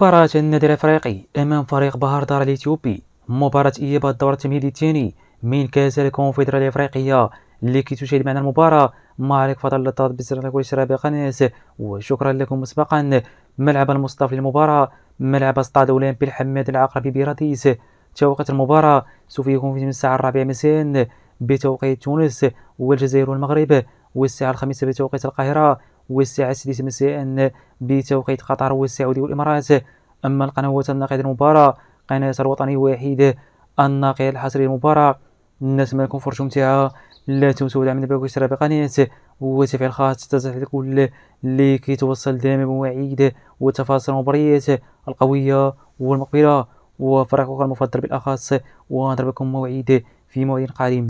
مباراة النادي الافريقي امام فريق بهار دار الاثيوبي مباراة اياب الدور التمهيدي الثاني من كاس الكونفدرالية الافريقية اللي كتشاهد معنا المباراة مالك فضل اللطاط بزر على كل قناة وشكرا لكم مسبقا ملعب المصطفى للمباراة ملعب استاد اولمبي الحماد العقربي براديس توقيت المباراة سوف يكون في الساعة الرابعة مساء بتوقيت تونس والجزائر والمغرب والساعة الخامسة بتوقيت القاهرة والساعة السادسة مساء بتوقيت قطر والسعودية والإمارات أما القنوات الناقدة المباراة قناة الوطني واحد الناقد الحصري المباراة ما يكون فرشو متاعها لا تنسوا دعم البلاك واشتراك بقناة وتفعيل الخاص تزحف الكل لكي توصل دائما بمواعيد وتفاصيل المباريات القوية والمقبلة وفرقك المفضل بالأخص ونضربكم موعد في موعد قادم